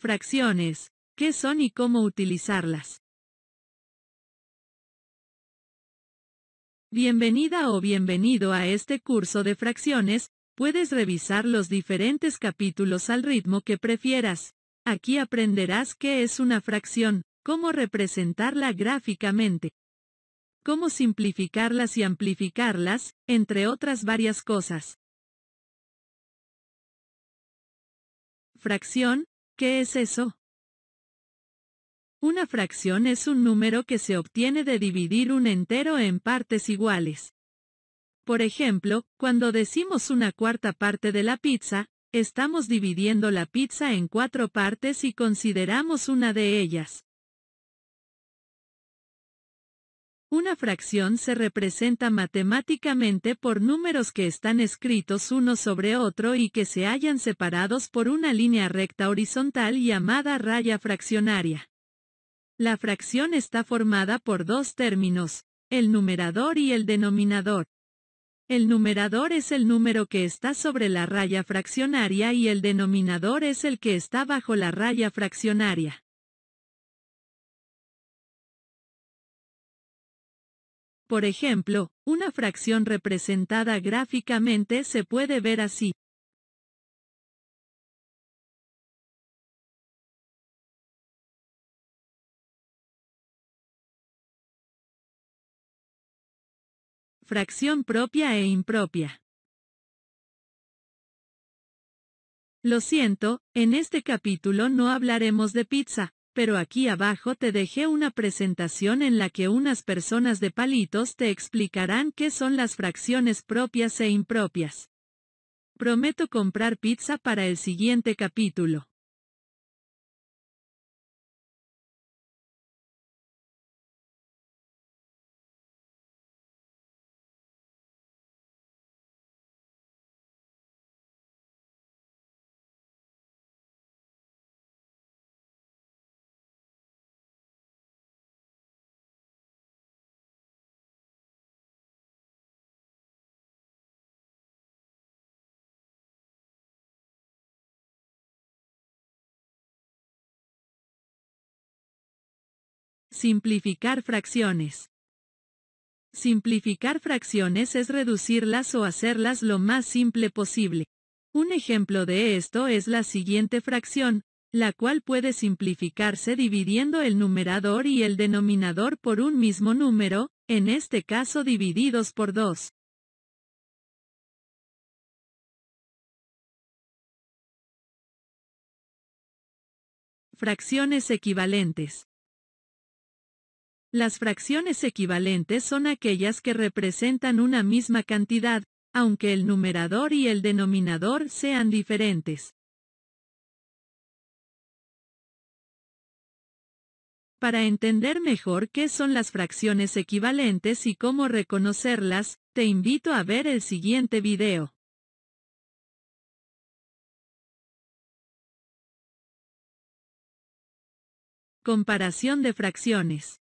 Fracciones. ¿Qué son y cómo utilizarlas? Bienvenida o bienvenido a este curso de fracciones, puedes revisar los diferentes capítulos al ritmo que prefieras. Aquí aprenderás qué es una fracción, cómo representarla gráficamente, cómo simplificarlas y amplificarlas, entre otras varias cosas. Fracción, ¿Qué es eso? Una fracción es un número que se obtiene de dividir un entero en partes iguales. Por ejemplo, cuando decimos una cuarta parte de la pizza, estamos dividiendo la pizza en cuatro partes y consideramos una de ellas. Una fracción se representa matemáticamente por números que están escritos uno sobre otro y que se hallan separados por una línea recta horizontal llamada raya fraccionaria. La fracción está formada por dos términos, el numerador y el denominador. El numerador es el número que está sobre la raya fraccionaria y el denominador es el que está bajo la raya fraccionaria. Por ejemplo, una fracción representada gráficamente se puede ver así. Fracción propia e impropia. Lo siento, en este capítulo no hablaremos de pizza, pero aquí abajo te dejé una presentación en la que unas personas de palitos te explicarán qué son las fracciones propias e impropias. Prometo comprar pizza para el siguiente capítulo. Simplificar fracciones. Simplificar fracciones es reducirlas o hacerlas lo más simple posible. Un ejemplo de esto es la siguiente fracción, la cual puede simplificarse dividiendo el numerador y el denominador por un mismo número, en este caso divididos por 2. Fracciones equivalentes. Las fracciones equivalentes son aquellas que representan una misma cantidad, aunque el numerador y el denominador sean diferentes. Para entender mejor qué son las fracciones equivalentes y cómo reconocerlas, te invito a ver el siguiente video. Comparación de fracciones.